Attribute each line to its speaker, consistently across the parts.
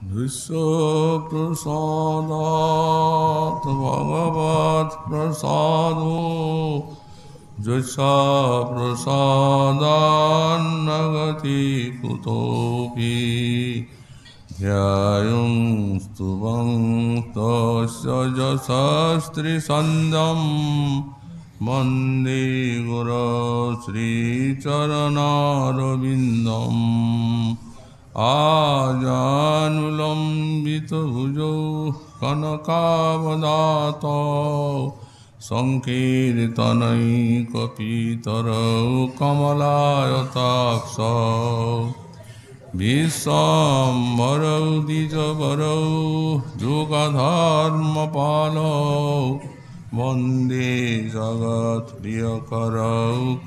Speaker 1: विश्वप्रसादात् भगवत्प्रसादो जसाप्रसादान्नगति कुतोऽपि ध्यायुं स्तुवं तस्य जशस्त्रिसन्दं मन्दे गुर श्रीचरणारविन्दम् आजानुलम्बितभुजौ कनकावदात सङ्कीर्तनैकपितरौ कमलायताक्ष विश्वाम्बरौ द्विजवरौ युगधर्मपालौ वन्दे जगत्प्रियकरौ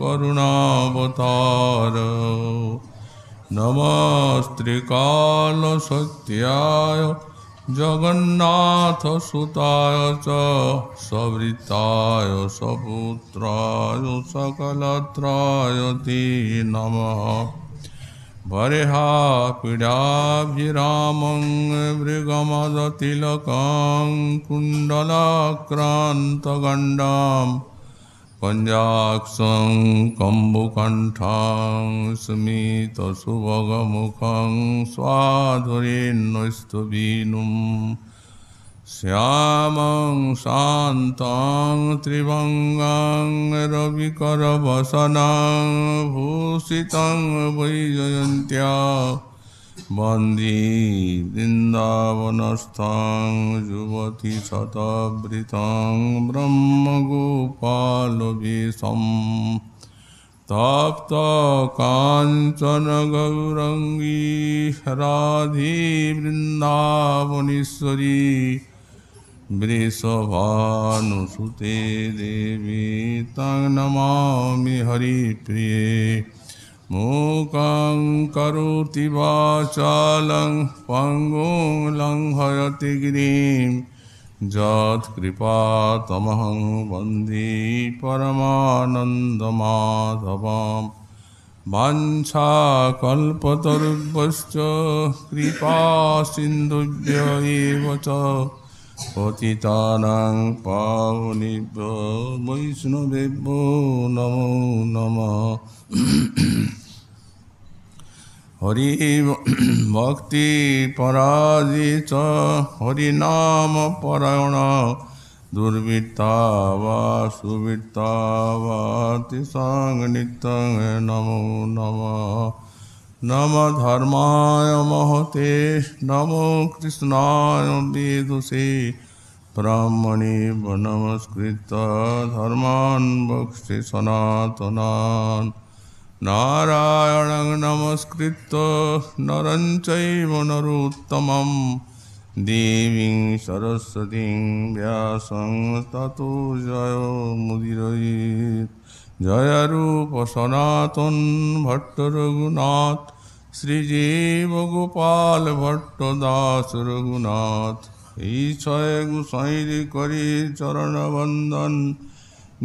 Speaker 1: करुणावतारौ नमस्त्रिकालसत्याय जगन्नाथसुताय च सवृताय सपुत्राय सकलत्राय ते नमः भरेहा पीडाभिरामं मृगमदतिलकं कुण्डलाक्रान्तगण्डाम् कञ्जाक्षं कम्बुकण्ठां स्मितसुभगमुखं स्वाधुरेण्यस्तुवीनुम् श्यामं शान्तां त्रिभङ्गां रविकरवसनां भूषितं वैजयन्त्या बन्दी वृन्दावनस्थां युवति शतभृतां कांचन तप्तकाञ्चनगौरङ्गी राधे वृंदावनेश्वरी वृषभानुसुते देवी तं नमामि हरिप्रिये মূকং করোতি বাচালং পঙ্গুং লঙ্ঘয়তি গিরিম যৎকৃপা তমহং বন্দি পরমানন্দমাধবম বাঞ্ছা কল্পতরুভ্যশ্চ কৃপা সিন্ধুভ্য এব চ পতিতানাং পাবনিভ্য বৈষ্ণবেভ্যো নমো নমঃ हरि भक्ति पराजित हरिनाम परायण दुर्वृत्ता वा सुवृत्ता वा तिसांग नितंग नमो नम नम धर्माय महते नमो कृष्णाय विदुषे ब्राह्मणे नमस्कृत धर्मान् भक्षे सनातनान् নারায়ণ নমস্কৃত নরঞ্চৈব নরোত্তমম দেবীং সরস্বতীং ব্যাসং তত জয় জয় রূপ সনাতন ভট্ট রঘুনাথ শ্রীজীব গোপাল ভট্ট দাস রঘুনাথ এই ছয় করি চরণ বন্দন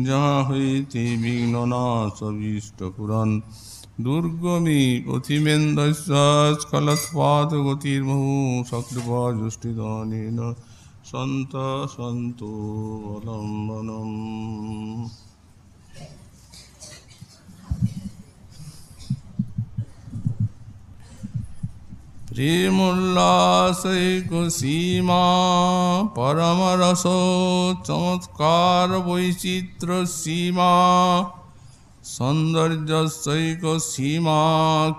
Speaker 1: যাহা হইতে বিঘ্ননাশ অভীষ্ট পুরাণ দুর্গমী অথিমেন্দস্কলৎপাত গতির্মহু শক্তিপাজুষ্ঠিত নীল সন্ত সন্ত অবলম্বনম প্রেমোল্লাসৈক সীমা পরমরস চমৎকার বৈচিত্র সীমা সৌন্দর্যসৈক সীমা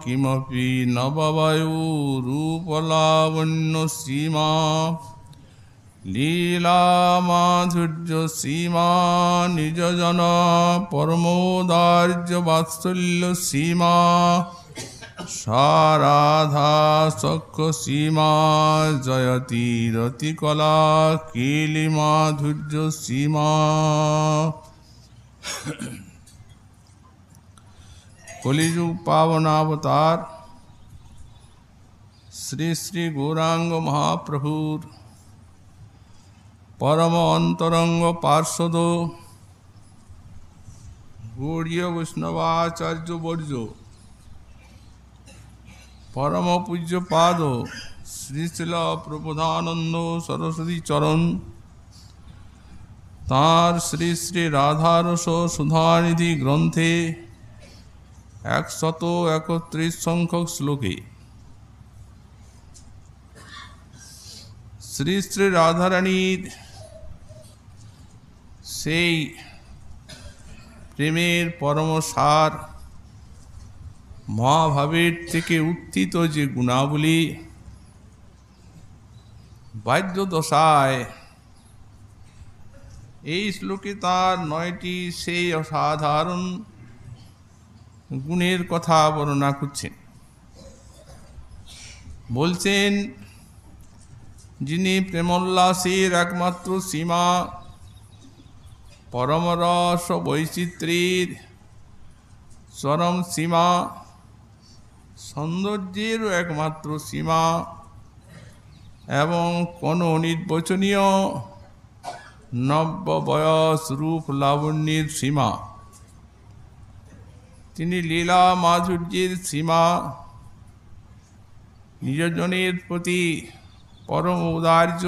Speaker 1: কিমপি নববায়ু রূপলাবণ্য সীমা লীলামাধুর্য সীমা নিজজন পরমোদার্য বাৎসল্য সীমা সারাধা চক্ষ সীমা জয়তি রতিকলা কিলি মাধুর্য সীমা কলিযুগ পাবনাবতার শ্রী শ্রী গৌরাঙ্গ মহাপ্রভুর পরম অন্তরঙ্গ পার্শ্বদ গৌড়ীয় বৈষ্ণবাচার্য বর্জ্য পরম পূজ্য পাদ শ্রীশিল প্রবোধানন্দ সরস্বতী চরণ তাঁর শ্রী শ্রী রাধারস সুধানিধি গ্রন্থে একশত একত্রিশ সংখ্যক শ্লোকে শ্রী শ্রী রাধারানীর সেই প্রেমের পরম সার মহাভাবের থেকে উত্থিত যে গুণাবলী বাহ্য দশায় এই শ্লোকে তার নয়টি সেই অসাধারণ গুণের কথা বর্ণনা করছেন বলছেন যিনি প্রেমোল্লাসের একমাত্র সীমা পরমরস বৈচিত্র্যের চরম সীমা সৌন্দর্যের একমাত্র সীমা এবং কোনো নির্বচনীয় নব্য বয়স রূপ লাবণ্যের সীমা তিনি লীলা মাধুর্যের সীমা নিজজনের প্রতি পরম উদার্য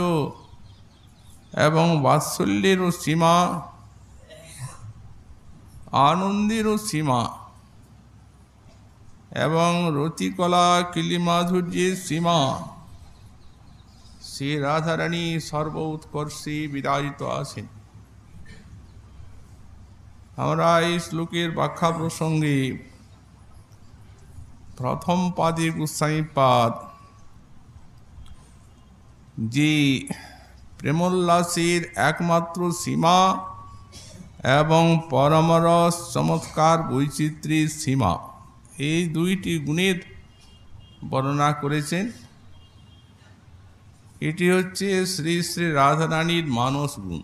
Speaker 1: এবং বাৎসল্যেরও সীমা আনন্দেরও সীমা এবং রতিকলা কিলিমাধুর্যের সীমা শ্রী রাধারানী সর্ব উৎকর্ষে বিরাজিত আছেন আমরা এই শ্লোকের ব্যাখ্যা প্রসঙ্গে প্রথম পাদে গোস্বামী পাদ যে প্রেমোল্লাসের একমাত্র সীমা এবং পরমরস চমৎকার বৈচিত্র্যের সীমা এই দুইটি গুণের বর্ণনা করেছেন এটি হচ্ছে শ্রী শ্রী রাধারানীর মানস গুণ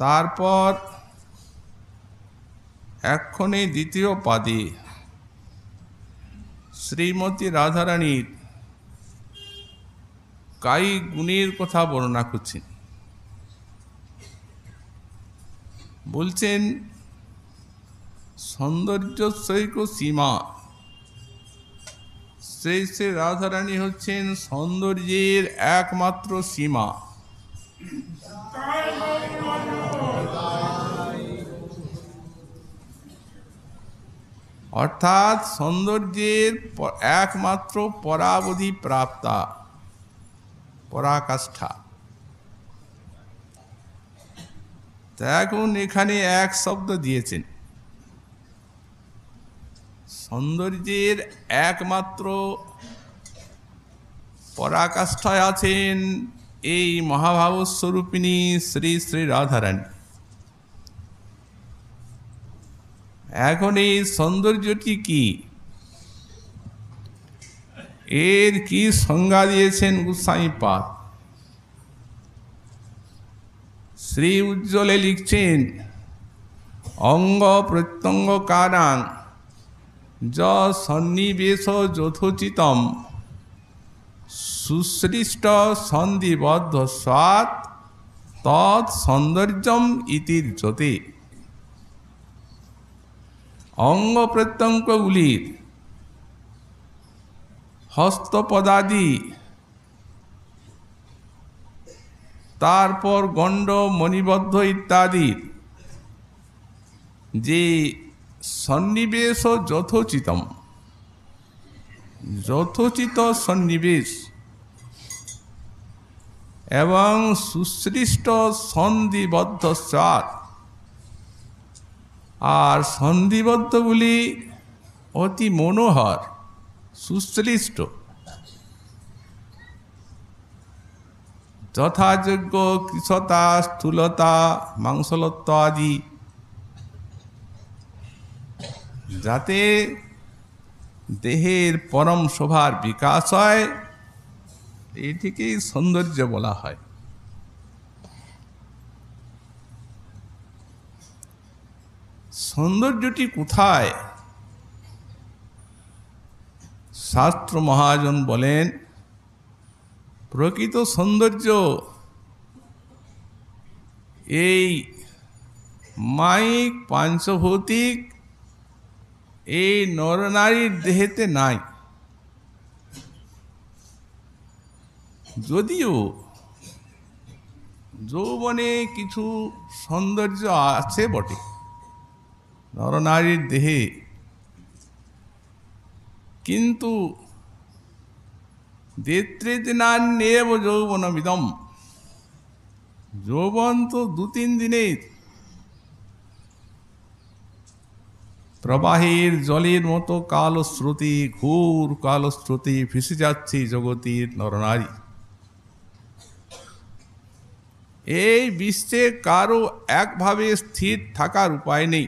Speaker 1: তারপর এক্ষণে দ্বিতীয় পাদে শ্রীমতী রাধারানীর কাই গুণের কথা বর্ণনা করছেন বলছেন সৌন্দর্য সৈক সীমা সেই সে রাধারানী হচ্ছেন সৌন্দর্যের একমাত্র সীমা অর্থাৎ সৌন্দর্যের একমাত্র পরাবধি প্রাপ্তা পরাকাষ্ঠা তা এখন এখানে এক শব্দ দিয়েছেন সৌন্দর্যের একমাত্র পরাকাষ্ঠায় আছেন এই মহাভাবস্বরূপিণী শ্রী শ্রী রাধারানী এখন এই সৌন্দর্যটি কি এর কি সংজ্ঞা দিয়েছেন গোস্বাই পাদ শ্রী উজ্জ্বলে লিখছেন অঙ্গ প্রত্যঙ্গ কারাং যন্নিবেশ যথোচিতম সুশ্লিষ্ট সন্ধিবদ্ধ সাত তৎ সৌন্দর্যম ইতির জ্যোতি অঙ্গ প্রত্যঙ্গগুলির হস্তপদাদি তারপর গণ্ড মণিবদ্ধ ইত্যাদির যে সন্নিবেশ যথোচিতম যথোচিত সন্নিবেশ এবং সুশ্লিষ্ট সন্ধিবদ্ধ চার আর সন্ধিবদ্ধগুলি অতি মনোহর সুশ্লিষ্ট যথাযোগ্য কৃষতা স্থূলতা মাংসলত্ব আদি যাতে দেহের পরম শোভার বিকাশ হয় এটিকেই সৌন্দর্য বলা হয় সৌন্দর্যটি কোথায় শাস্ত্র মহাজন বলেন প্রকৃত সৌন্দর্য এই মাইক পাঞ্চভৌতিক এই নরনারীর দেহেতে নাই যদিও যৌবনে কিছু সৌন্দর্য আছে বটে নরনারীর দেহে কিন্তু দেত্রেদিনান্যেব যৌবনমিদম যৌবন তো দু তিন দিনের প্রবাহের জলের মতো কালশ্রুতি ঘোর কালশ্রুতি ভেসে যাচ্ছে জগতের নরনারী এই বিশ্বে কারো একভাবে স্থির থাকার উপায় নেই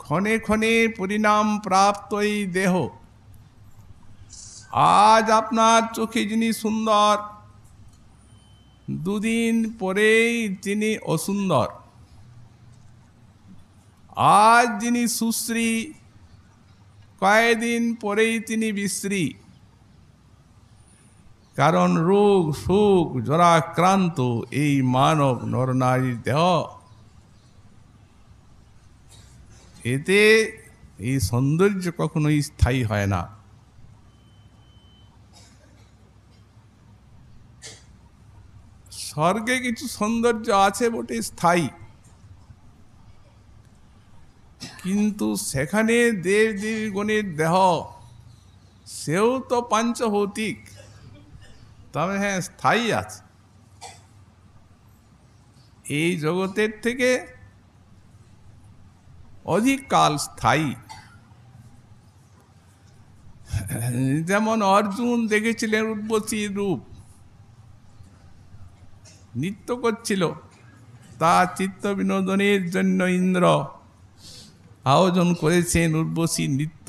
Speaker 1: ক্ষণে ক্ষণে পরিণাম প্রাপ্ত এই দেহ আজ আপনার চোখে যিনি সুন্দর দুদিন পরেই তিনি অসুন্দর আজ যিনি সুশ্রী কয়েকদিন পরেই তিনি বিশ্রী কারণ রোগ সুখ জরাক্রান্ত এই মানব নরনারীর দেহ এতে এই সৌন্দর্য কখনোই স্থায়ী হয় না স্বর্গে কিছু সৌন্দর্য আছে বটে স্থায়ী কিন্তু সেখানে দেব গণের দেহ সেও তো পাঞ্চভৌতিক তবে হ্যাঁ স্থায়ী আছে এই জগতের থেকে অধিক কাল স্থায়ী যেমন অর্জুন দেখেছিলেন উদ্বতী রূপ নৃত্য করছিল তা চিত্ত বিনোদনের জন্য ইন্দ্র আয়োজন করেছেন উর্বশী নৃত্য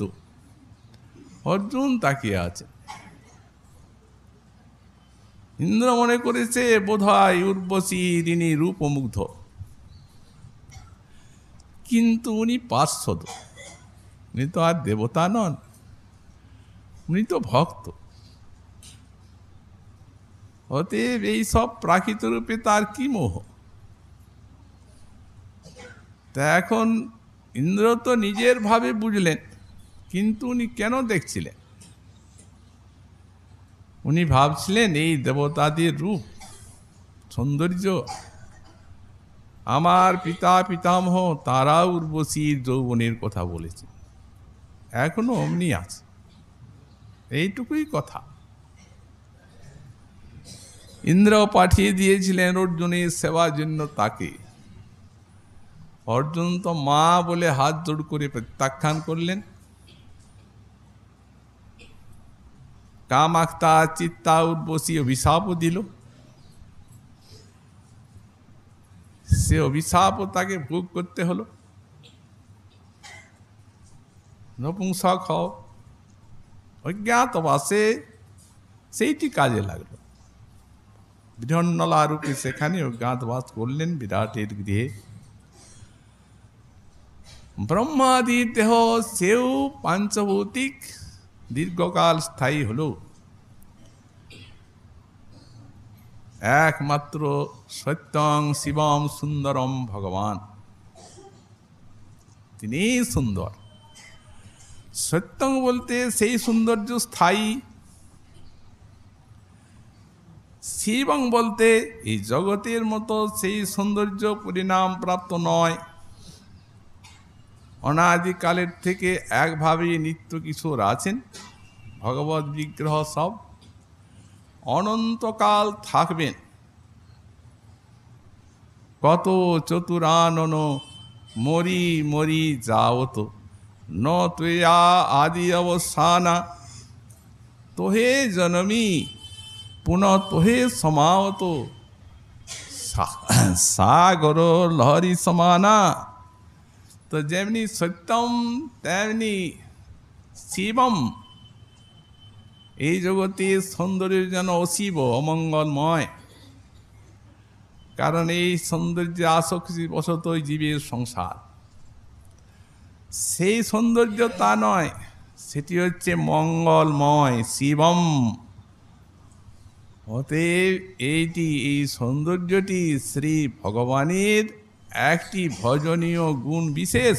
Speaker 1: অর্জুন তাকিয়ে আছে ইন্দ্র মনে করেছে বোধহয় উর্বশী তিনি রূপমুগ্ধ কিন্তু উনি পার্শ্বদ উনি তো আর দেবতা নন উনি তো ভক্ত অতএব এই সব প্রাকৃত রূপে তার কি মোহ তা এখন ইন্দ্র তো নিজের ভাবে বুঝলেন কিন্তু উনি কেন দেখছিলেন উনি ভাবছিলেন এই দেবতাদের রূপ সৌন্দর্য আমার পিতা পিতামহ তারা উর্বশী যৌবনের কথা বলেছে এখনো অমনি আছে এইটুকুই কথা ইন্দ্র পাঠিয়ে দিয়েছিলেন অর্জুনের সেবার জন্য তাকে অর্জুন তো মা বলে হাত জোড় করে প্রত্যাখ্যান করলেন কামাক্তা চিত্তা উর্বশী অভিশাপও দিল সে অভিশাপও তাকে ভোগ করতে হলো নপুংসক হও অজ্ঞাতবাসে সেইটি কাজে লাগলো বৃহন্নলা রূপে সেখানে অজ্ঞাতবাস করলেন বিরাটের গৃহে ব্রহ্মাদি দেহ সেও পাঞ্চভৌতিক দীর্ঘকাল স্থায়ী হল একমাত্র সত্যং শিবম সুন্দরম ভগবান তিনি সুন্দর সত্যং বলতে সেই সৌন্দর্য স্থায়ী শিবং বলতে এই জগতের মতো সেই সৌন্দর্য পরিণাম প্রাপ্ত নয় অনাদিকালের থেকে একভাবে নিত্য কিশোর আছেন ভগবত বিগ্রহ সব অনন্তকাল থাকবেন কত চতুরানন মরি মরি যাওত ন তুয়া আদি অবসানা তোহে জনমি পুনঃ তোহে সমাওত সাগর লহরি সমানা তো যেমনি সত্যম তেমনি শিবম এই জগতে সৌন্দর্য যেন অশিব অমঙ্গলময় কারণ এই সৌন্দর্যে আসক্তি বসত জীবের সংসার সেই সৌন্দর্য তা নয় সেটি হচ্ছে মঙ্গলময় শিবম অতএব এইটি এই সৌন্দর্যটি শ্রী ভগবানের একটি ভজনীয় গুণ বিশেষ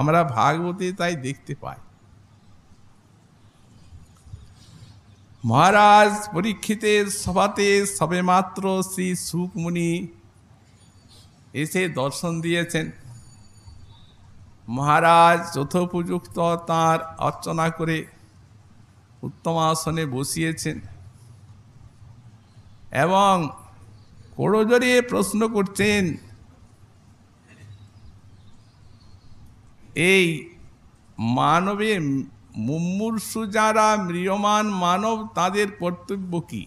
Speaker 1: আমরা ভাগবতে তাই দেখতে পাই মহারাজ পরীক্ষিতের সভাতে সবেমাত্র শ্রী সুকমুনি এসে দর্শন দিয়েছেন মহারাজ যথোপযুক্ত তার অর্চনা করে উত্তম আসনে বসিয়েছেন এবং বড় জোরে প্রশ্ন করছেন এই মানবের মুমূর্ষু যারা মৃয়মান মানব তাদের কর্তব্য কী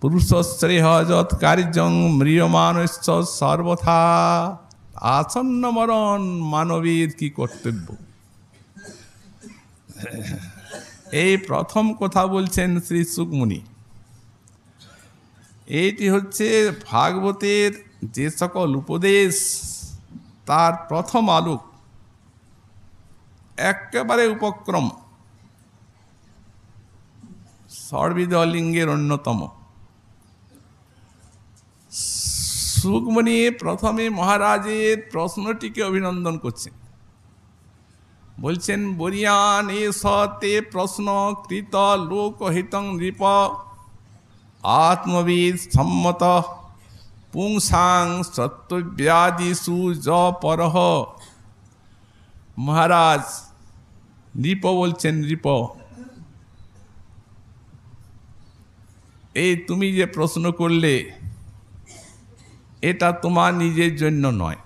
Speaker 1: পুরুষশ্রেহ যৎ কার্যং মৃয়মানস্য সর্বথা আসন্ন মরণ মানবীর কি কর্তব্য এই প্রথম কথা বলছেন শ্রী সুকমুনি এইটি হচ্ছে ভাগবতের যে সকল উপদেশ তার প্রথম আলোক একেবারে উপক্রম সর্বিদলিঙ্গের অন্যতম সুকমণি প্রথমে মহারাজের প্রশ্নটিকে অভিনন্দন করছেন বলছেন বরিয়ান এ সতে প্রশ্ন কৃত লোকহিতং নৃপ আত্মবিদ সম্মত পুংসাং সু জ পরহ মহারাজ নৃপ বলছেন নৃপ এই তুমি যে প্রশ্ন করলে এটা তোমার নিজের জন্য নয়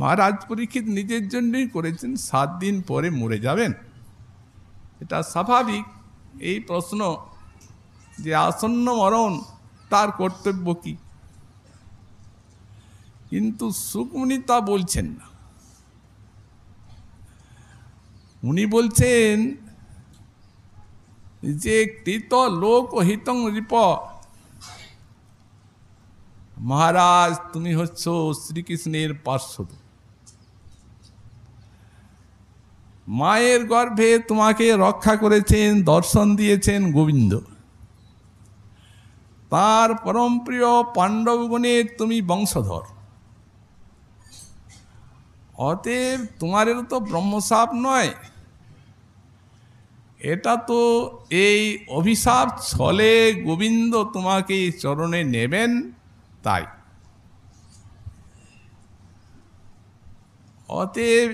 Speaker 1: মহারাজ পরীক্ষিত নিজের জন্যই করেছেন সাত দিন পরে মরে যাবেন এটা স্বাভাবিক এই প্রশ্ন যে আসন্ন মরণ তার কর্তব্য কি কিন্তু সুকমনি তা বলছেন না উনি বলছেন যে কৃত লোক হিতং রিপ মহারাজ তুমি হচ্ছ শ্রীকৃষ্ণের পার্শ্বদ মায়ের গর্ভে তোমাকে রক্ষা করেছেন দর্শন দিয়েছেন গোবিন্দ তার পরমপ্রিয় পাণ্ডবগণের তুমি বংশধর অতএব তোমার তো ব্রহ্মসাপ নয় এটা তো এই অভিশাপ ছলে গোবিন্দ তোমাকে চরণে নেবেন তাই অতএব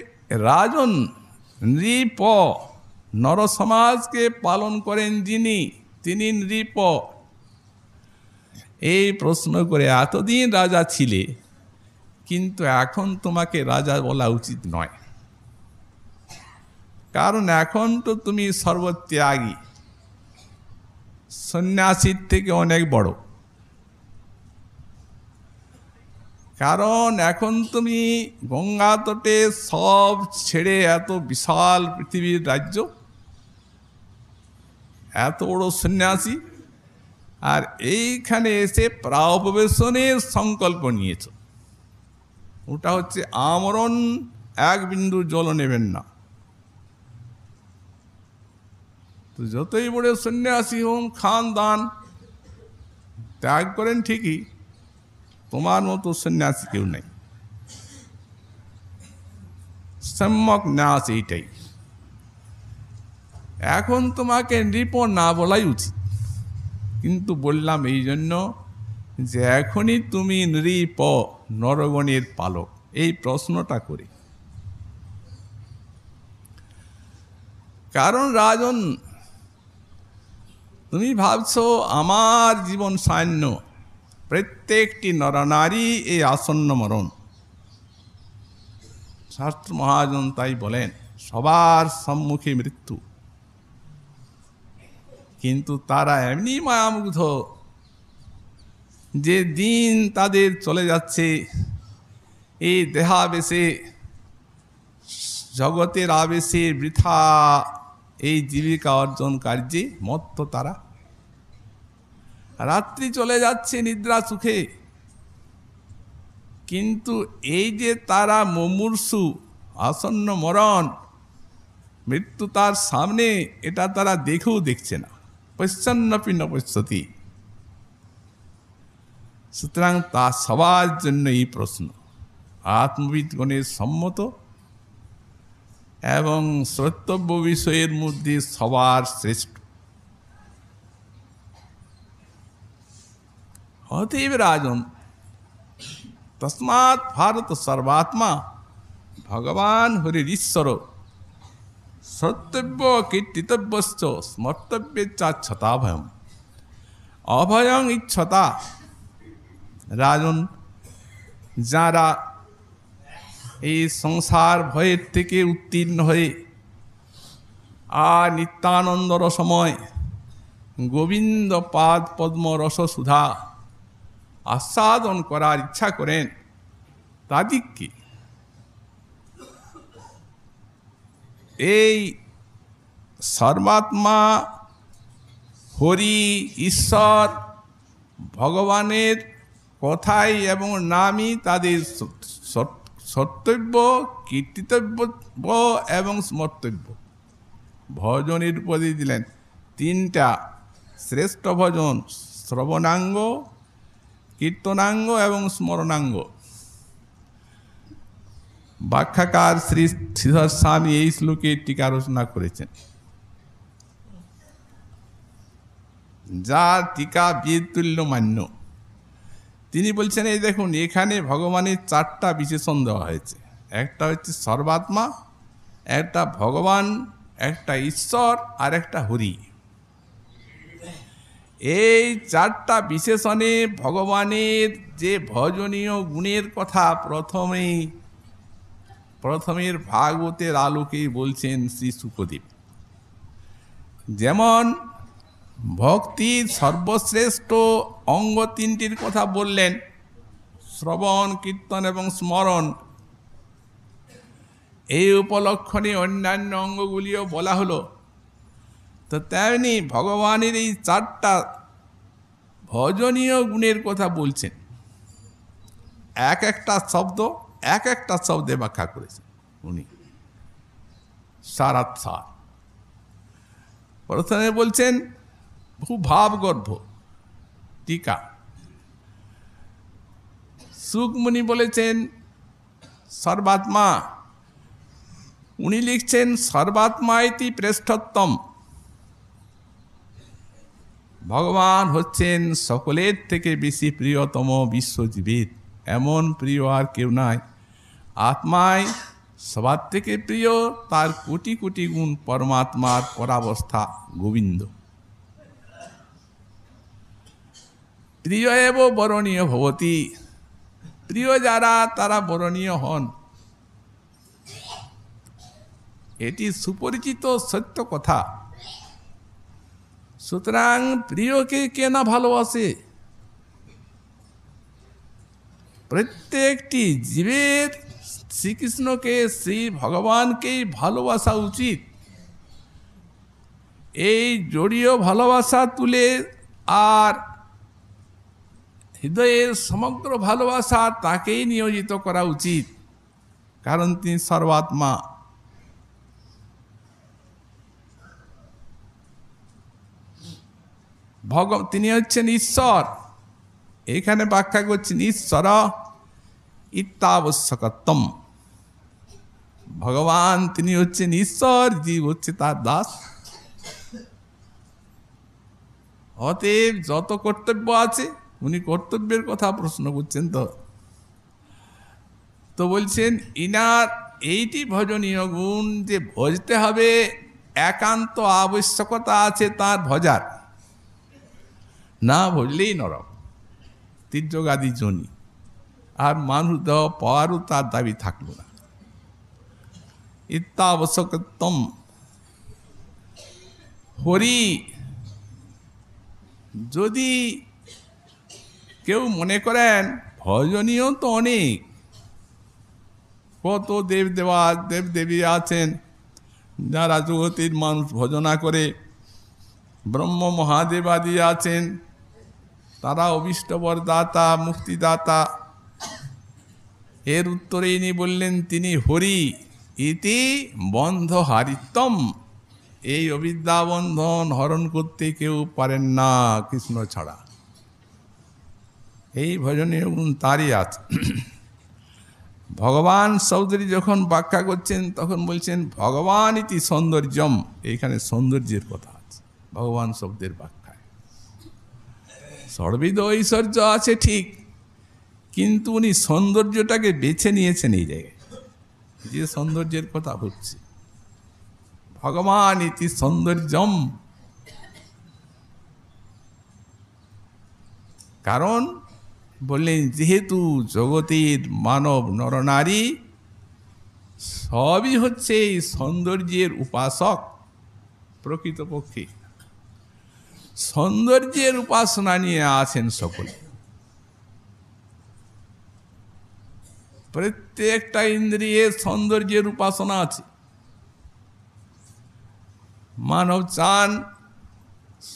Speaker 1: রাজন নৃপ নরসমাজকে পালন করেন যিনি তিনি নৃপ এই প্রশ্ন করে এতদিন রাজা ছিলে কিন্তু এখন তোমাকে রাজা বলা উচিত নয় কারণ এখন তো তুমি সর্বত্যাগী সন্ন্যাসীর থেকে অনেক বড় কারণ এখন তুমি গঙ্গা তটে সব ছেড়ে এত বিশাল পৃথিবীর রাজ্য এত বড় সন্ন্যাসী আর এইখানে এসে প্রাপবেশনের সংকল্প নিয়েছ ওটা হচ্ছে আমরণ এক বিন্দু জল নেবেন না তো যতই বড় সন্ন্যাসী হন খান দান ত্যাগ করেন ঠিকই তোমার মতো সন্ন্যাসী কেউ নেই সম্যক ন্যাস এইটাই এখন তোমাকে নৃপ না বলাই উচিত কিন্তু বললাম এই জন্য যে এখনই তুমি নৃপ নরগণের পালক এই প্রশ্নটা করি কারণ রাজন তুমি ভাবছ আমার জীবন সান্য প্রত্যেকটি নরনারী এই আসন্ন মরণ শাস্ত্র মহাজন তাই বলেন সবার সম্মুখে মৃত্যু কিন্তু তারা এমনি মায়ামুগ্ধ যে দিন তাদের চলে যাচ্ছে এই দেহাবেশে জগতের আবেশে বৃথা এই জীবিকা অর্জন কার্যে মত্ত তারা রাত্রি চলে যাচ্ছে নিদ্রা সুখে কিন্তু এই যে তারা মমূর্ষু আসন্ন মরণ মৃত্যু তার সামনে এটা তারা দেখেও দেখছে না পশ্চান্নপি নপশ্যতি সুতরাং তা সবার জন্য এই প্রশ্ন আত্মবিদগণের সম্মত এবং সত্যব্য বিষয়ের মধ্যে সবার শ্রেষ্ঠ অতএব রাজন তসমাৎ ভারত সর্বাত্মা ভগবান হরির ঈশ্বর সত্যব্য কীর্তিতব্যশ্চ স্মর্তব্যে চাচ্ছতাভয়ম অভয়ং ইচ্ছতা রাজন যারা এই সংসার ভয়ের থেকে উত্তীর্ণ হয়ে আর নিত্যানন্দর সময় গোবিন্দ পাদ পদ্ম রস সুধা আস্বাদন করার ইচ্ছা করেন তাদিককে এই সর্বাত্মা হরি ঈশ্বর ভগবানের কথাই এবং নামই তাদের সত্যব্য কীর্তিতব্য এবং স্মর্তব্য ভজনের উপদে দিলেন তিনটা শ্রেষ্ঠ ভজন শ্রবণাঙ্গ কীর্তনাঙ্গ এবং স্মরণাঙ্গ ব্যাখ্যাকার শ্রী শ্রীধর স্বামী এই শ্লোকে টিকা রচনা করেছেন যার টিকা বীরতুল্য মান্য তিনি বলছেন এই দেখুন এখানে ভগবানের চারটা বিশেষণ দেওয়া হয়েছে একটা হচ্ছে সর্বাত্মা একটা ভগবান একটা ঈশ্বর আর একটা হরি এই চারটা বিশেষণে ভগবানের যে ভজনীয় গুণের কথা প্রথমেই প্রথমের ভাগবতের আলোকেই বলছেন শ্রী সুখদেব যেমন ভক্তির সর্বশ্রেষ্ঠ অঙ্গ তিনটির কথা বললেন শ্রবণ কীর্তন এবং স্মরণ এই উপলক্ষণে অন্যান্য অঙ্গগুলিও বলা হলো তো তেমনি ভগবানের এই চারটা ভজনীয় গুণের কথা বলছেন এক একটা শব্দ এক একটা শব্দে ব্যাখ্যা করেছেন উনি সারাত সার প্রথমে বলছেন গর্ভ টিকা সুখমণি বলেছেন সর্বাত্মা উনি লিখছেন সর্বাত্মা ইতি প্রেষ্ঠত্তম ভগবান হচ্ছেন সকলের থেকে বেশি প্রিয়তম বিশ্বজীবিত এমন প্রিয় আর কেউ নাই আত্মায় সবার থেকে প্রিয় তার কোটি কোটি গুণ পরমাত্মার পরাবস্থা গোবিন্দ প্রিয় এব বরণীয় ভবতী প্রিয় যারা তারা বরণীয় হন এটি সুপরিচিত সত্য কথা সুতরাং প্রিয়কে কে না ভালোবাসে প্রত্যেকটি জীবের শ্রীকৃষ্ণকে শ্রী ভগবানকেই ভালোবাসা উচিত এই জড়িয় ভালোবাসা তুলে আর হৃদয়ের সমগ্র ভালোবাসা তাকেই নিয়োজিত করা উচিত কারণ তিনি সর্বাত্মা ভগ তিনি হচ্ছেন ঈশ্বর এখানে ব্যাখ্যা করছেন ঈশ্বর ইত্যাবশ্যকত্বম ভগবান তিনি হচ্ছেন ঈশ্বর জীব হচ্ছে তার দাস অতএব যত কর্তব্য আছে উনি কর্তব্যের কথা প্রশ্ন করছেন তো তো বলছেন ইনার এইটি ভজনীয় গুণ যে ভজতে হবে একান্ত আবশ্যকতা আছে তার ভজার না ভজলেই নরক তীর্যগাদি জনি আর মানুষ দেওয়া পাওয়ারও তার দাবি থাকলো না ইত্যাবশ্যকতম হরি যদি কেউ মনে করেন ভজনীয় তো অনেক কত দেব দেবা দেব দেবী আছেন যারা জগতির মানুষ ভজনা করে ব্রহ্ম মহাদেবাদি আছেন তারা অবিষ্টবর দাতা মুক্তিদাতা এর উত্তরে ইনি বললেন তিনি হরি ইতি বন্ধ হারিতম এই অবিদ্যা বন্ধন হরণ করতে কেউ পারেন না কৃষ্ণ ছাড়া এই ভজনীয় গুণ তারই আছে ভগবান চৌধুরী যখন ব্যাখ্যা করছেন তখন বলছেন ভগবান ইতি সৌন্দর্যম এইখানে সৌন্দর্যের কথা আছে ভগবান শব্দের ব্যাখ্যায় সর্বিদ ঐশ্বর্য আছে ঠিক কিন্তু উনি সৌন্দর্যটাকে বেছে নিয়েছেন এই জায়গায় যে সৌন্দর্যের কথা হচ্ছে ভগবান ইতি সৌন্দর্যম কারণ বললেন যেহেতু জগতের মানব নরনারী সবই হচ্ছে এই সৌন্দর্যের উপাসক প্রকৃতপক্ষে সৌন্দর্যের উপাসনা নিয়ে আছেন সকলে প্রত্যেকটা ইন্দ্রিয়ে সৌন্দর্যের উপাসনা আছে মানব চান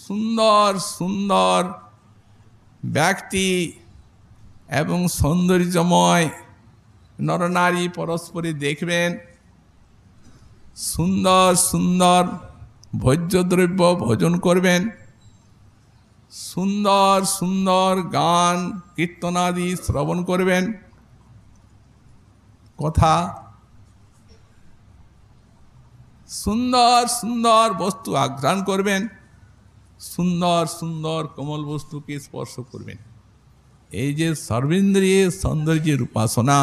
Speaker 1: সুন্দর সুন্দর ব্যক্তি এবং সৌন্দর্যময় নরনারী পরস্পরে দেখবেন সুন্দর সুন্দর ভোজ্যদ্রব্য ভোজন করবেন সুন্দর সুন্দর গান কীর্তনাদি শ্রবণ করবেন কথা সুন্দর সুন্দর বস্তু আঘ্রাণ করবেন সুন্দর সুন্দর কোমল বস্তুকে স্পর্শ করবেন এই যে সর্বেন্দ্রিয় সৌন্দর্যের উপাসনা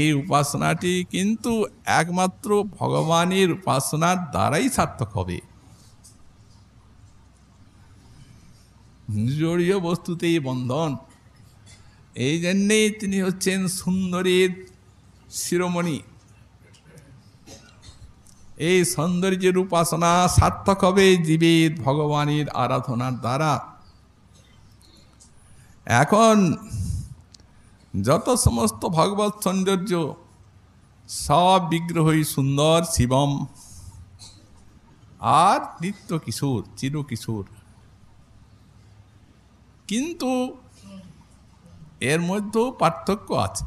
Speaker 1: এই উপাসনাটি কিন্তু একমাত্র ভগবানের উপাসনার দ্বারাই সার্থক হবে জড়ীয় বস্তুতেই বন্ধন এই জন্যেই তিনি হচ্ছেন সুন্দরীর শিরোমণি এই সৌন্দর্যের উপাসনা সার্থক হবে জীবের ভগবানের আরাধনার দ্বারা এখন যত সমস্ত ভগবত সৌন্দর্য সব বিগ্রহই সুন্দর শিবম আর নিত্য কিশোর চির কিশোর কিন্তু এর মধ্যেও পার্থক্য আছে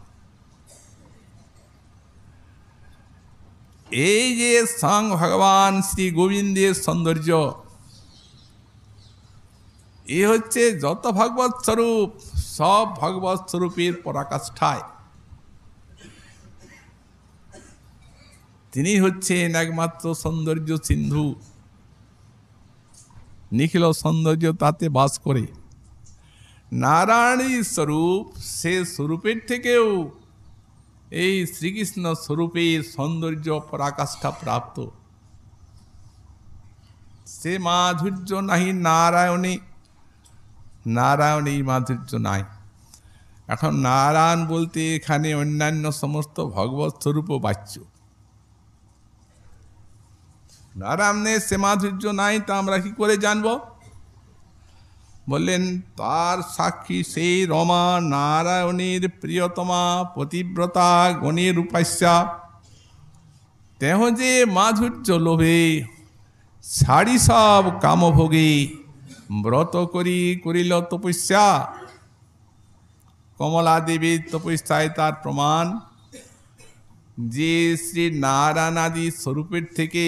Speaker 1: এই যে সং ভগবান শ্রী গোবিন্দের সৌন্দর্য এ হচ্ছে যত ভগবত স্বরূপ সব ভগবত স্বরূপের পরাকাষ্ঠায় তিনি হচ্ছেন একমাত্র সৌন্দর্য সিন্ধু নিখিল সৌন্দর্য তাতে বাস করে নারায়ণী স্বরূপ সে স্বরূপের থেকেও এই শ্রীকৃষ্ণ স্বরূপের সৌন্দর্য পরাকাষ্ঠা প্রাপ্ত সে মাধুর্য নাহি নারায়ণে নারায়ণী মাধুর্য নাই এখন নারায়ণ বলতে এখানে অন্যান্য সমস্ত ভগবত স্বরূপ বাচ্য নারায়ণের সে মাধুর্য নাই তা আমরা কি করে জানবো বললেন তার সাক্ষী সেই রমা নারায়ণের প্রিয়তমা পতিব্রতা গণের উপাস্যা তেহ যে মাধুর্য লোভে ছাড়ি সব কামভোগে ব্রত করি করিল তপস্যা কমলা দেবীর তপস্যায় তার প্রমাণ যে শ্রী নারায়ণাদি স্বরূপের থেকে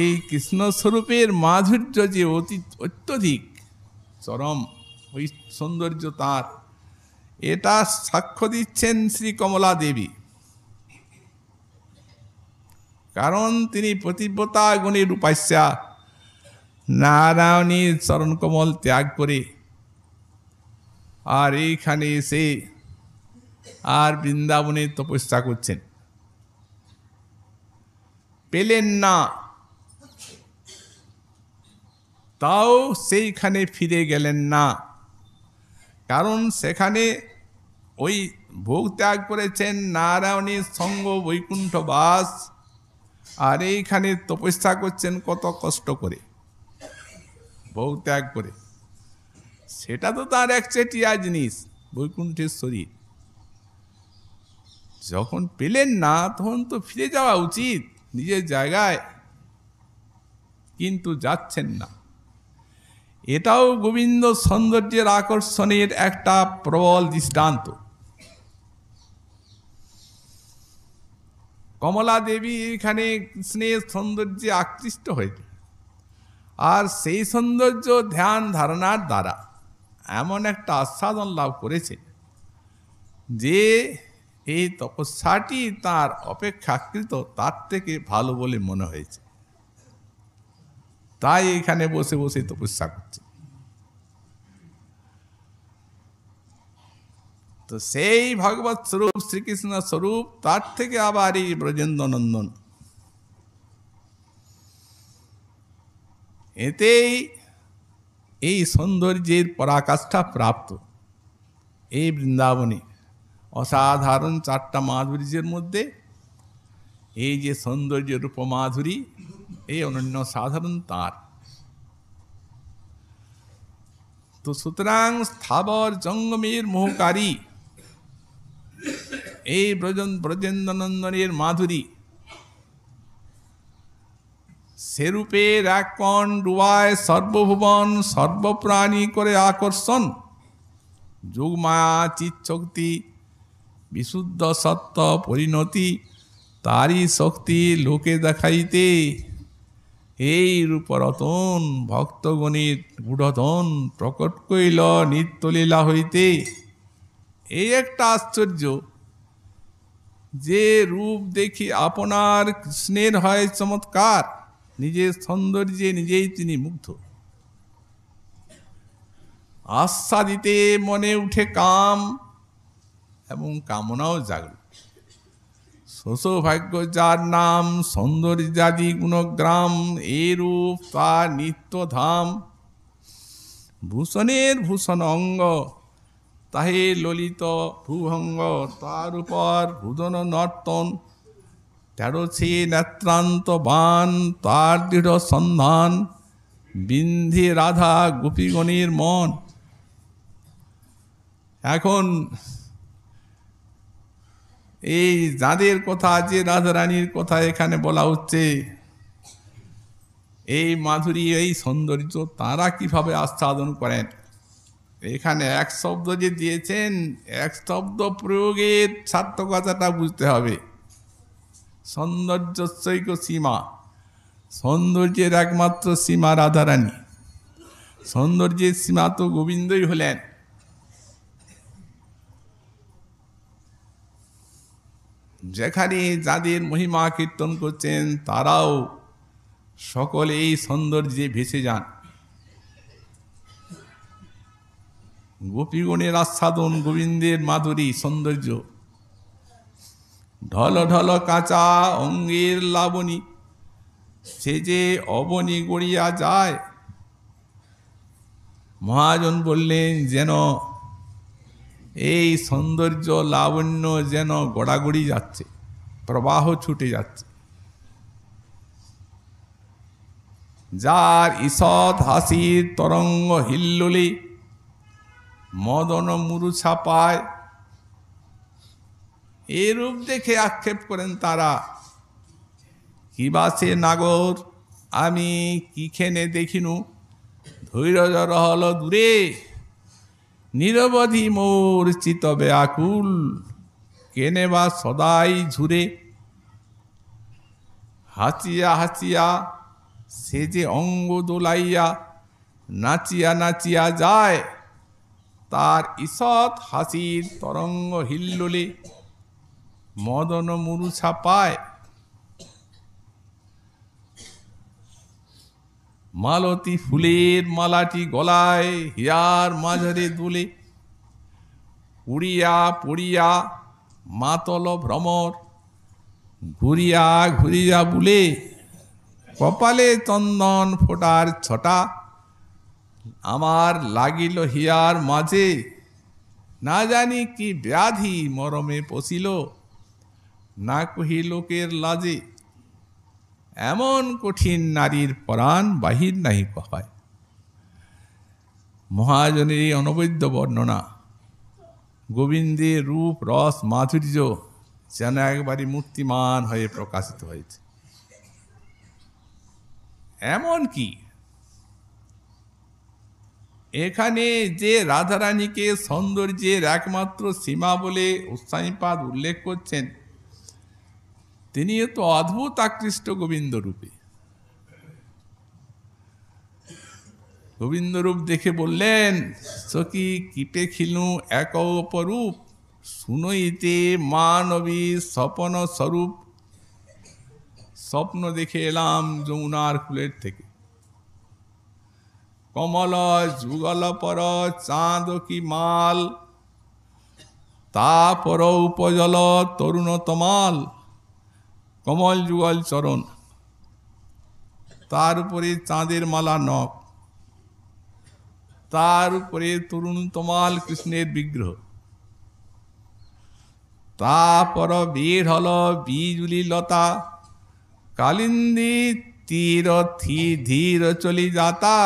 Speaker 1: এই কৃষ্ণস্বরূপের মাধুর্য যে অতি অত্যধিক চরম ওই সৌন্দর্য তার এটা সাক্ষ্য দিচ্ছেন শ্রী কমলা দেবী কারণ তিনি প্রতিব্রতা গুণের উপাস্যা নারায়ণীর চরণকমল ত্যাগ করে আর এইখানে এসে আর বৃন্দাবনে তপস্যা করছেন পেলেন না তাও সেইখানে ফিরে গেলেন না কারণ সেখানে ওই ভোগ ত্যাগ করেছেন নারায়ণের সঙ্গ বৈকুণ্ঠবাস আর এইখানে তপস্যা করছেন কত কষ্ট করে ভোগ ত্যাগ করে সেটা তো তার একচেটিয়া জিনিস বৈকুণ্ঠের শরীর যখন পেলেন না তখন তো ফিরে যাওয়া উচিত নিজের জায়গায় কিন্তু যাচ্ছেন না এটাও গোবিন্দ সৌন্দর্যের আকর্ষণের একটা প্রবল দৃষ্টান্ত কমলা দেবী এখানে কৃষ্ণের সৌন্দর্যে আকৃষ্ট হয়েছে আর সেই সৌন্দর্য ধ্যান ধারণার দ্বারা এমন একটা আস্বাদন লাভ করেছে যে এই তপস্যাটি তার অপেক্ষাকৃত তার থেকে ভালো বলে মনে হয়েছে তাই এখানে বসে বসে তপস্যা করছে তো সেই ভগবত স্বরূপ শ্রীকৃষ্ণ স্বরূপ তার থেকে আবার এই ব্রজেন্দ্র নন্দন এতেই এই সৌন্দর্যের পরাকাষ্ঠা প্রাপ্ত এই বৃন্দাবনে অসাধারণ চারটা মাধুর্যের মধ্যে এই যে সৌন্দর্যের মাধুরী এই অনন্য সাধারণ তার তো সুতরাং স্থাবর জঙ্গমের মোহকারী এই ব্রজন ব্রজেন্দ্রনন্দনের মাধুরী সেরূপে রাকণ ডুবায় সর্বভুবন সর্বপ্রাণী করে আকর্ষণ যুগমায়া চিৎশক্তি বিশুদ্ধ সত্য পরিণতি তারই শক্তি লোকে দেখাইতে এই রূপরতন ভক্তগণিত গুঢ়ধন প্রকট কইল নিত্যলীলা হইতে এই একটা আশ্চর্য যে রূপ দেখি আপনার কৃষ্ণের হয় চমৎকার নিজের সৌন্দর্যে নিজেই তিনি মুগ্ধ আশ্বাদিতে মনে উঠে কাম এবং কামনাও জাগল সৌভাগ্য যার নাম সৌন্দর্যাদি গুণগ্রাম এরূপ তার নিত্যধাম ভূষণের ভূষণ অঙ্গ তাহে ললিত ভূভঙ্গ তার উপর ভূজন নর্তন সে নেত্রান্ত বান তার দৃঢ় সন্ধান বিন্ধি রাধা গোপীগণের মন এখন এই যাদের কথা যে রাজারানীর কথা এখানে বলা হচ্ছে এই মাধুরী এই সৌন্দর্য তারা কিভাবে আচ্ছাদন করেন এখানে এক শব্দ যে দিয়েছেন এক শব্দ প্রয়োগের সার্থকতাটা বুঝতে হবে সৈক সীমা সৌন্দর্যের একমাত্র সীমা রাধারানী সৌন্দর্যের সীমা তো গোবিন্দই হলেন যেখানে যাদের মহিমা কীর্তন করছেন তারাও সকলে এই সৌন্দর্যে ভেসে যান গোপীগণের আচ্ছাদন গোবিন্দের মাধুরী সৌন্দর্য ঢল ঢল কাঁচা অঙ্গের লাবণী সে যে অবনী গড়িয়া যায় মহাজন বললেন যেন এই সৌন্দর্য লাবণ্য যেন গড়াগড়ি যাচ্ছে প্রবাহ ছুটে যাচ্ছে যার ঈষৎ হাসির তরঙ্গ হিল্লুলি মদন মুরুছা পায় এরূপ দেখে আক্ষেপ করেন তারা কিবা সে নাগর আমি কি খেনে দেখিনু ধৈর্য রহল দূরে নিরবধি মোর চিত ব্যাকুল কেনে বা সদাই ঝুরে হাসিয়া হাসিয়া সে যে অঙ্গ দোলাইয়া নাচিয়া নাচিয়া যায় তার ঈষৎ হাসির তরঙ্গ হিল্লোলে মদন মুরুছা পায় মালতী ফুলের মালাটি গলায় হিয়ার মাঝারে দুলে উড়িয়া পড়িয়া মাতল ভ্রমর ঘুরিয়া ঘুরিয়া বুলে কপালে চন্দন ফোটার ছটা আমার লাগিল হিয়ার মাঝে না জানি কি ব্যাধি মরমে পশিল না কহি লোকের লাজে এমন কঠিন নারীর প্রাণ বাহির নাহি হয় মহাজনের এই অনবদ্য বর্ণনা গোবিন্দের রূপ রস মাধুর্য যেন একবারই মূর্তিমান হয়ে প্রকাশিত হয়েছে এমন কি এখানে যে রাধারানীকে সৌন্দর্যের একমাত্র সীমা বলে উৎসাহীপাদ উল্লেখ করছেন তিনি এত অদ্ভুত আকৃষ্ট গোবিন্দ রূপে গোবিন্দ রূপ দেখে বললেন সকি কিটে খিলু এক অপরূপ শুনইতে মানবী স্বপন স্বরূপ স্বপ্ন দেখে এলাম যমুনার কুলের থেকে কমল যুগল পর চাঁদ কি মাল তা পর উপজল তরুণ তমাল কমল যুগল চরণ তার উপরে চাঁদের মালা নখ তার উপরে তরুণ তমাল কৃষ্ণের বিগ্রহ তারপর বীর হল বিজুলি লতা কালিন্দি তীর থি ধীর চলি যাতা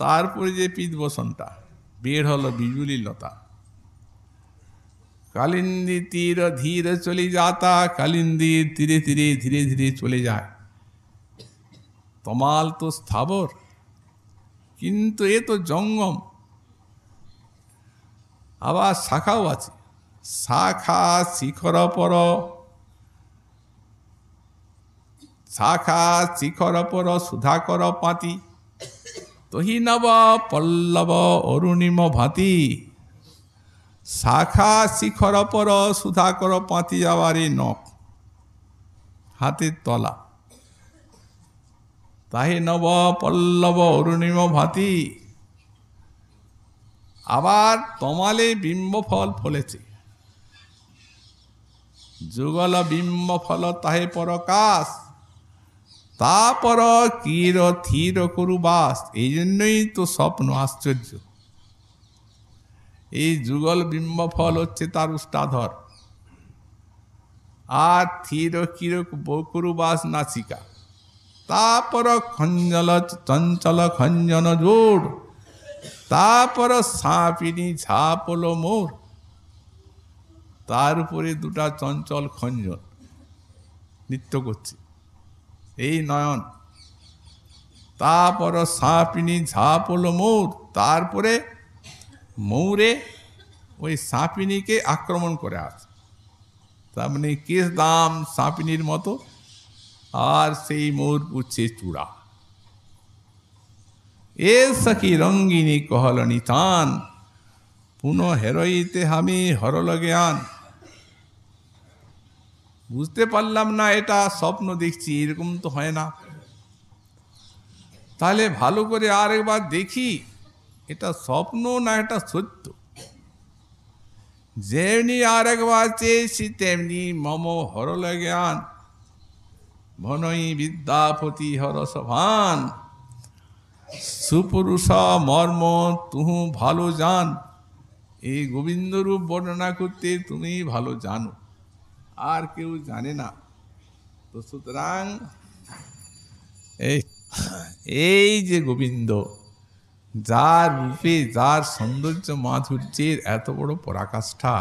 Speaker 1: তারপরে যে পিত বসনটা বের হল বিজুলি লতা কালিন্দি তীর ধীরে চলে যাতা কালিন্দি ধীরে ধীরে ধীরে ধীরে চলে যায় তমাল তো স্থাবর কিন্তু এ তো জঙ্গম আবার শাখাও আছে শাখা শিখর পর শাখা শিখর পর সুধাকর পাতি তহি নব পল্লব অরুণিম ভাতি শাখা শিখর পর সুধাকর পাঁতি যাওয়ারই নখ হাতের তলা তাহি নব পল্লব অরুণিম ভাতি আবার তমালে বিম্ব ফল ফলেছে যুগল বিম্ব ফল তাহে পরকাশ তারপর কির থির করু বাস এই জন্যই তো স্বপ্ন আশ্চর্য এই যুগল বিম্ব ফল হচ্ছে তার উষ্টাধর আর থির কিরক বাস নাচিকা তারপর খঞ্জল চঞ্চল খঞ্জন জোড় তারপর সাঁপিনি ঝাপল মোর তার উপরে দুটা চঞ্চল খঞ্জন নৃত্য করছে এই নয়ন তারপর সাঁপিনি ঝাপল মোর তারপরে মৌরে ওই সাঁপিনিকে আক্রমণ করে আসে তার মানে কেস দাম সাঁপিনির মতো আর সেই মৌর পুচ্ছে চূড়া এ সখি রঙ্গিনী কহল নিতান পুনঃ হেরোইতে আমি হরল জ্ঞান বুঝতে পারলাম না এটা স্বপ্ন দেখছি এরকম তো হয় না তাহলে ভালো করে আরেকবার দেখি এটা স্বপ্ন না এটা সত্য যেমনি আর একবার চেয়েছি তেমনি মম হরল জ্ঞান ভনই বিদ্যাপতি হর সভান সুপুরুষ মর্ম তুহু ভালো জান এই গোবিন্দরূপ বর্ণনা করতে তুমি ভালো জানো আর কেউ জানে না তো সুতরাং এই যে গোবিন্দ যার রূপে যার সৌন্দর্য মাধুর্যের এত বড় পরাকাষ্ঠা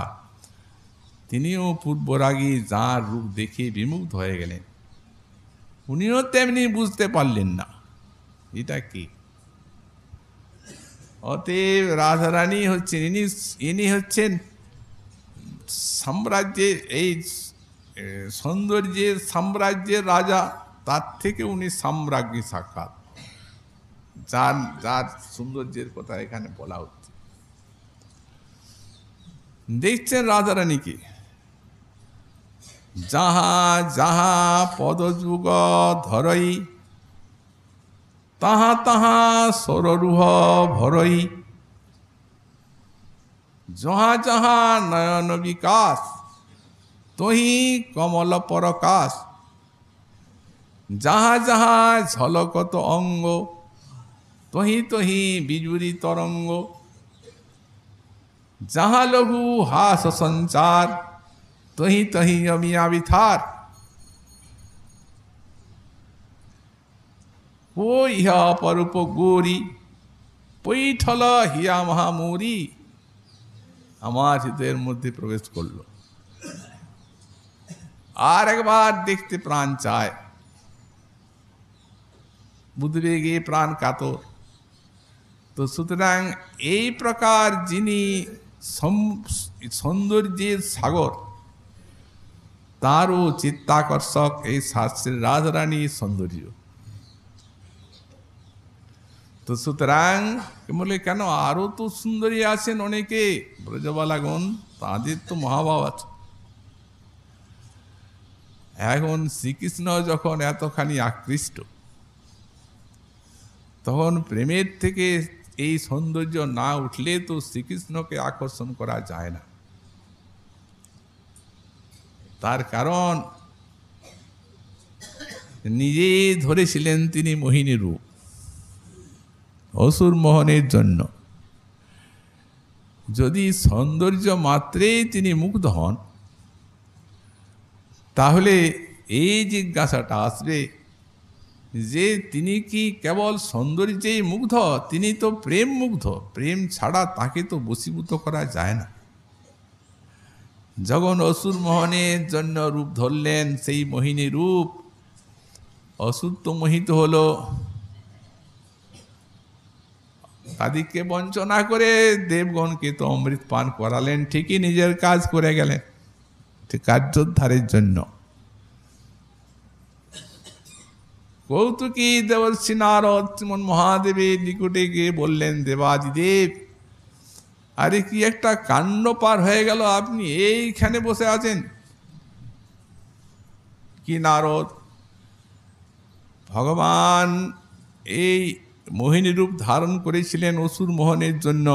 Speaker 1: তিনিও পূর্বরাগী যার রূপ দেখে বিমুগ্ধ হয়ে গেলেন উনিও তেমনি বুঝতে পারলেন না এটা কি অতএব রাধারানী হচ্ছেন ইনি ইনি হচ্ছেন সাম্রাজ্যের এই সৌন্দর্যের সাম্রাজ্যের রাজা তার থেকে উনি সাম্রাজ্ঞী সাক্ষাৎ যার যার সৌন্দর্যের কথা এখানে বলা হচ্ছে দেখছেন রাজা রানীকে যাহা যাহা পদযুগ ধরই তাহা তাহা সররুহ ভরই যাহা যাহা নয়ন বিকাশ তহি কমল পরকাশ যাহা যাহা ঝলকত অঙ্গ তহি তহি বিজুরি তরঙ্গ যাহা লঘু হাস সঞ্চার তহি তহি অমিয়া বিথার ও ইহা অপরূপ গৌরী পৈঠল হিয়া মহামৌরী আমার হৃদয়ের মধ্যে প্রবেশ করল আর একবার দেখতে প্রাণ চায় গিয়ে প্রাণ কাতর তো সুতরাং এই প্রকার যিনি সৌন্দর্যের সাগর তারও চিত্তাকর্ষক এই শাস্ত্রের রাজরানী সৌন্দর্য তো সুতরাং বলে কেন আরও তো সুন্দরী আছেন অনেকে ব্রজবালাগণ তাদের তো মহাভাব আছে এখন শ্রীকৃষ্ণ যখন এতখানি আকৃষ্ট তখন প্রেমের থেকে এই সৌন্দর্য না উঠলে তো শ্রীকৃষ্ণকে আকর্ষণ করা যায় না তার কারণ নিজেই ধরেছিলেন তিনি মোহিনী রূপ অসুর মোহনের জন্য যদি সৌন্দর্য মাত্রেই তিনি মুগ্ধ হন তাহলে এই জিজ্ঞাসাটা আসবে যে তিনি কি কেবল সৌন্দর্যেই মুগ্ধ তিনি তো প্রেম মুগ্ধ প্রেম ছাড়া তাকে তো বসীভূত করা যায় না যখন অসুর মোহনের জন্য রূপ ধরলেন সেই মোহিনী রূপ অসুর তো মোহিত হলো তাদেরকে বঞ্চনা করে দেবগণকে তো অমৃত পান করালেন ঠিকই নিজের কাজ করে গেলেন কার্যোদ্ধারের জন্য কৌতুকী দেবল সিনারদ মহাদেবের নিকটে গিয়ে বললেন দেবাদিদেব আরে কি একটা কাণ্ড পার হয়ে গেল আপনি এইখানে বসে আছেন কি নারদ ভগবান এই মোহিনী রূপ ধারণ করেছিলেন অসুর মোহনের জন্য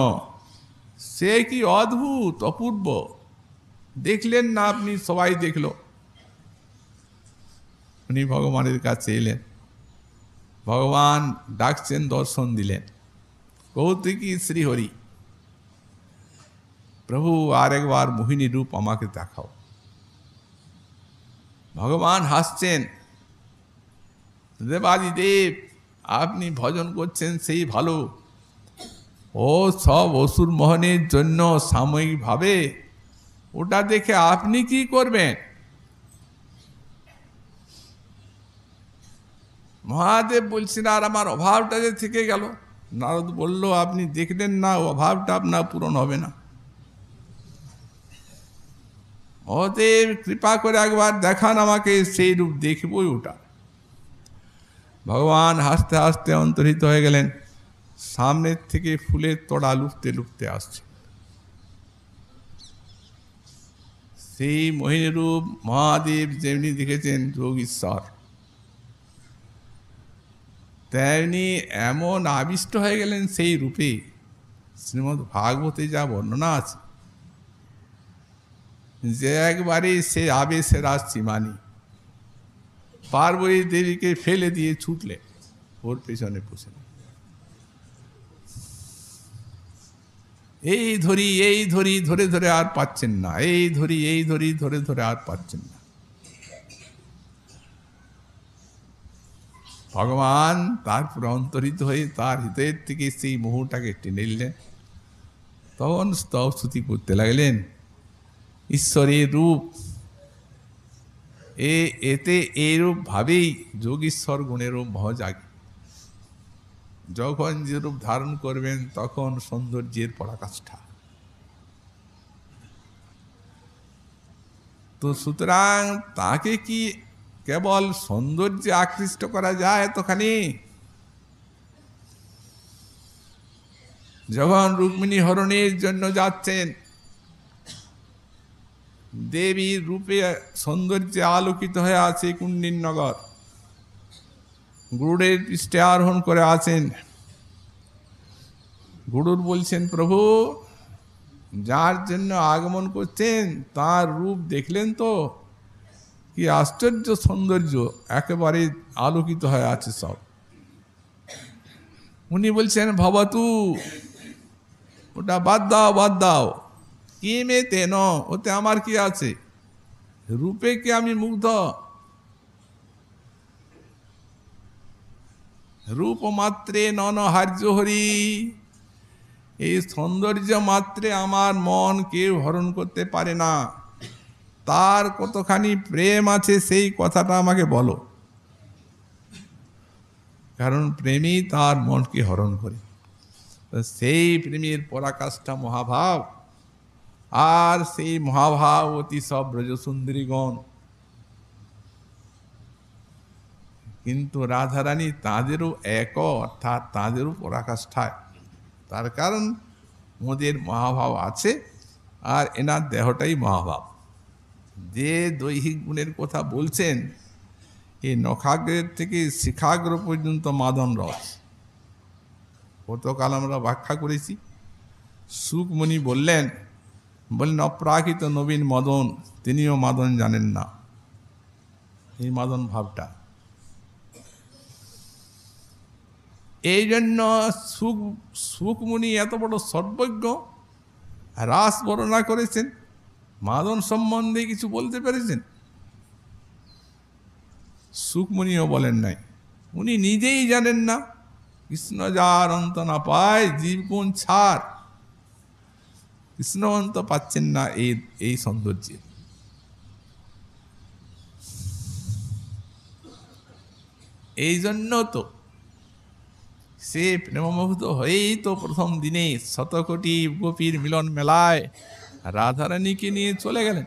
Speaker 1: সে কি অদ্ভুত অপূর্ব দেখলেন না আপনি সবাই দেখল উনি ভগবানের কাছে এলেন ভগবান ডাকছেন দর্শন দিলেন কৌতিকী শ্রীহরি প্রভু আরেকবার মোহিনী রূপ আমাকে দেখাও ভগবান হাসছেন দেবাদি দেব আপনি ভজন করছেন সেই ভালো ও সব অসুর মোহনের জন্য সাময়িকভাবে ওটা দেখে আপনি কি করবেন মহাদেব বলছেন আর আমার অভাবটা যে থেকে গেল নারদ বলল আপনি দেখলেন না অভাবটা আপনার পূরণ হবে না অতএব কৃপা করে একবার দেখান আমাকে সেই রূপ দেখবই ওটা ভগবান হাসতে হাসতে অন্তর্হিত হয়ে গেলেন সামনের থেকে ফুলের তড়া লুপতে লুপতে আসছে সেই মহিনের রূপ মহাদেব যেমনি দেখেছেন যোগ ঈশ্বর তেমনি এমন আবিষ্ট হয়ে গেলেন সেই রূপে শ্রীমদ্ ভাগবতে যা বর্ণনা আছে যে একবারে সে আবেশের রাজ সীমানি পার্বতী দেবীকে ফেলে দিয়ে ছুটলে ওর পেছনে পুষলে এই ধরি এই ধরি ধরে ধরে আর পাচ্ছেন না এই ধরি এই ধরি ধরে ধরে আর পাচ্ছেন না ভগবান তারপর অন্তরিত হয়ে তার হৃদয়ের থেকে সেই মোহটাকে টেনে নিলেন তখন স্তব স্তুতি করতে লাগলেন ঈশ্বরের রূপ এ এতে এইরূপভাবেই যোগীশ্বর গুণেরও মহ জাগে যখন যেরূপ ধারণ করবেন তখন সৌন্দর্যের পরাকাষ্ঠা তো সুতরাং তাকে কি কেবল সৌন্দর্যে আকৃষ্ট করা যায় এতখানি যখন রুক্মিণী হরণের জন্য যাচ্ছেন দেবীর রূপে সৌন্দর্যে আলোকিত হয়ে আছে কুণ্ডিন নগর গুরুডের পৃষ্ঠে আরোহণ করে আছেন গুরুর বলছেন প্রভু যার জন্য আগমন করছেন তার রূপ দেখলেন তো কি আশ্চর্য সৌন্দর্য একেবারে আলোকিত হয়ে আছে সব উনি বলছেন ভবতু ওটা বাদ দাও বাদ দাও কি মেতে ন ওতে আমার কি আছে রূপে কি আমি মুগ্ধ রূপ মাত্রে নন হার্য হরি এই সৌন্দর্য মাত্রে আমার মন কেউ হরণ করতে পারে না তার কতখানি প্রেম আছে সেই কথাটা আমাকে বলো কারণ প্রেমী তার মনকে হরণ করে সেই প্রেমের পরাকাষ্ঠা মহাভাব আর সেই মহাভাব অতি সব ব্রজসুন্দরীগণ কিন্তু রাধারানী তাঁদেরও এক অর্থাৎ তাঁদেরও পরাকাষ্ঠায় তার কারণ ওদের মহাভাব আছে আর এনার দেহটাই মহাভাব যে দৈহিক গুণের কথা বলছেন এই নখাগ্রের থেকে শিখাগ্র পর্যন্ত মাদন রস গতকাল আমরা ব্যাখ্যা করেছি সুখমণি বললেন বললেন অপ্রাকৃত নবীন মদন তিনিও মাদন জানেন না এই মাদন ভাবটা এই জন্য সুখ সুখমণি এত বড় সর্বজ্ঞ রাস বর্ণনা করেছেন মাদন সম্বন্ধে কিছু বলতে পেরেছেন সুকমণিও বলেন নাই উনি নিজেই জানেন না কৃষ্ণ যার অন্ত না পায় জীব ছাড় কৃষ্ণ অন্ত পাচ্ছেন না এই এই সৌন্দর্যে এই জন্য তো সে প্রেমমুগ্ধ হয়েই তো প্রথম দিনে শতকোটি গোপীর মিলন মেলায় রাধারানীকে নিয়ে চলে গেলেন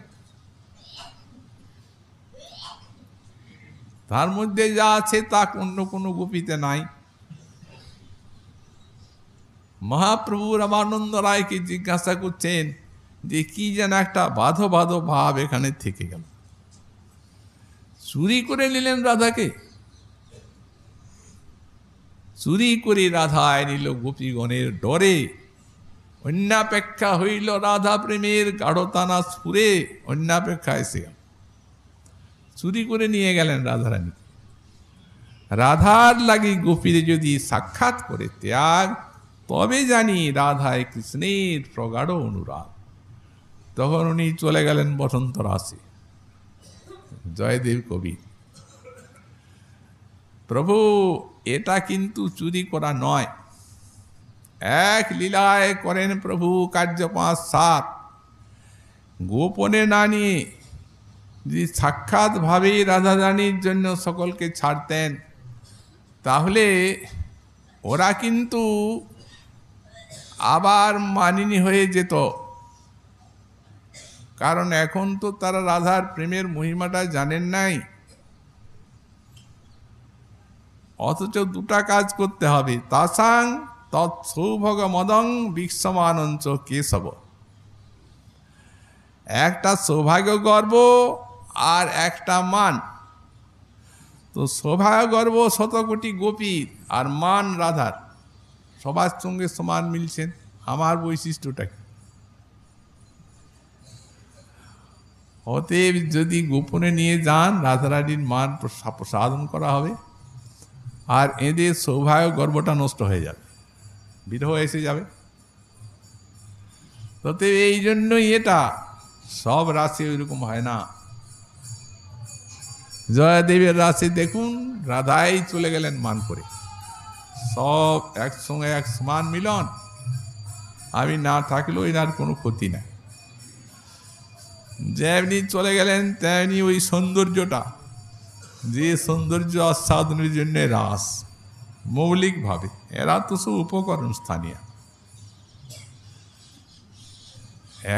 Speaker 1: তার মধ্যে যা আছে তা অন্য কোনো গোপীতে নাই মহাপ্রভু রামানন্দ রায়কে জিজ্ঞাসা করছেন যে কি যেন একটা বাধো বাধো ভাব এখানে থেকে গেল চুরি করে নিলেন রাধাকে চুরি করে রাধায় নিল গোপীগণের ডরে অন্যাপেক্ষা হইল রাধা প্রেমের গাঢ়তানা স্ফুরে অন্যাপেক্ষা এসে চুরি করে নিয়ে গেলেন রাধারানী রাধার লাগি গোপীরে যদি সাক্ষাৎ করে ত্যাগ তবে জানি রাধায় কৃষ্ণের প্রগাঢ় অনুরাগ তখন উনি চলে গেলেন বসন্ত রাশে জয়দেব কবি প্রভু এটা কিন্তু চুরি করা নয় এক লীলায় করেন প্রভু কার্য পাঁচ সাত গোপনে না নিয়ে যদি সাক্ষাৎভাবে রাধারানীর জন্য সকলকে ছাড়তেন তাহলে ওরা কিন্তু আবার মানিনি হয়ে যেত কারণ এখন তো তারা রাধার প্রেমের মহিমাটা জানেন নাই অথচ দুটা কাজ করতে হবে তাসাং তৎসৌভগ মদং বিশ্বমানঞ্চ কেশব একটা সৌভাগ্য গর্ব আর একটা মান তো সৌভাগ্য গর্ব শতকোটি গোপীর আর মান রাধার সবার সঙ্গে সমান মিলছেন আমার বৈশিষ্ট্যটা অতএব যদি গোপনে নিয়ে যান রাধারানীর মান সাধন করা হবে আর এদের সৌভাগ্য গর্বটা নষ্ট হয়ে যাবে বিরহ এসে যাবে তবে এই জন্যই এটা সব রাশি ওইরকম হয় না জয়াদেবীর রাশি দেখুন রাধাই চলে গেলেন মান করে সব একসঙ্গে এক সমান মিলন আমি না থাকলেও এনার কোনো ক্ষতি নাই যেমনি চলে গেলেন তেমনি ওই সৌন্দর্যটা যে সৌন্দর্য আস্বাদনের জন্যে রাস মৌলিকভাবে এরা তো সব উপকরণ স্থানীয়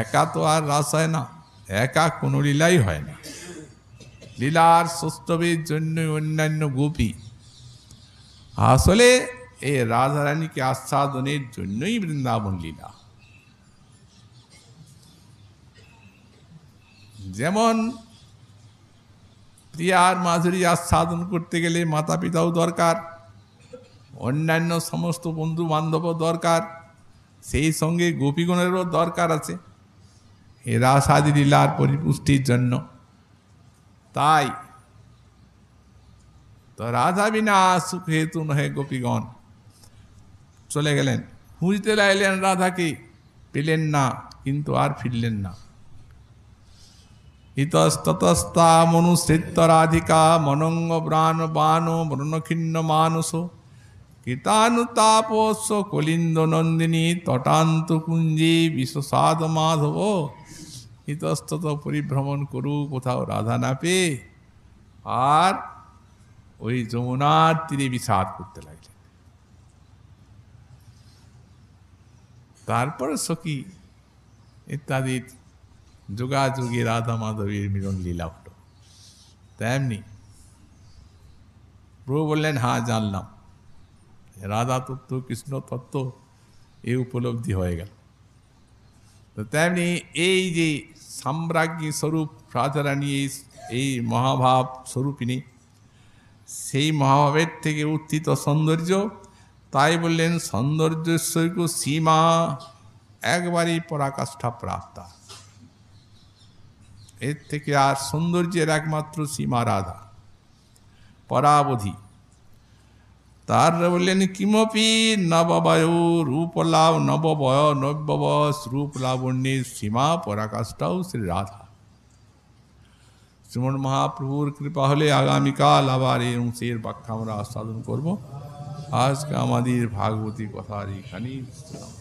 Speaker 1: একা তো আর রাস হয় না একা কোনো লীলাই হয় না লীলার সৌষ্ঠবের জন্য অন্যান্য গোপী আসলে এই রাধারানীকে আচ্ছাদনের জন্যই বৃন্দাবন লীলা যেমন প্রিয়ার মাঝুরি আচ্ছাদন করতে গেলে মাতা পিতাও দরকার অন্যান্য সমস্ত বন্ধু বান্ধব দরকার সেই সঙ্গে গোপীগণেরও দরকার আছে এরা সাদি লীলার পরিপুষ্টির জন্য তাই তো রাধা বিনা সুখ হেতু নহে গোপীগণ চলে গেলেন খুঁজতে লাগলেন রাধাকে পেলেন না কিন্তু আর ফিরলেন না ইতস্তস্তা মনুষ্যিত রাধিকা মনঙ্গ ব্রাণ বান ব্রণখিন্ন মানুষ কৃতানুতাপস্য কলিন্দ নন্দিনী তটান্তকুঞ্জে বিশ্বসাদ মাধব ইতস্তত পরিভ্রমণ করু কোথাও রাধা না পেয়ে আর ওই যমুনার তীরে বিষাদ করতে লাগলেন তারপরে সখী ইত্যাদি যোগাযোগে রাধা মাধবীর মিলন লীলা হল তেমনি প্রভু বললেন হ্যাঁ জানলাম রাধা তত্ত্ব কৃষ্ণ তত্ত্ব এই উপলব্ধি হয়ে গেল তো তেমনি এই যে সাম্রাজ্ঞী স্বরূপ রাজারানী এই মহাভাব স্বরূপিনী সেই মহাভাবের থেকে উত্থিত সৌন্দর্য তাই বললেন সৌন্দর্য সীমা একবারই পরাকাষ্ঠা প্রাপ্তা এর থেকে আর সৌন্দর্যের একমাত্র সীমা রাধা পরাবধি তার বললেন কিমপি নববয় নব নববয় নব্যব রূপ লাবণ্যের সীমা পরাকাষ্ঠাও শ্রী রাধা শ্রীমন মহাপ্রভুর কৃপা হলে আগামীকাল আবার এই অংশের ব্যাখ্যা আমরা আস্বাদন করব আজকে আমাদের ভাগবতী কথার এখানেই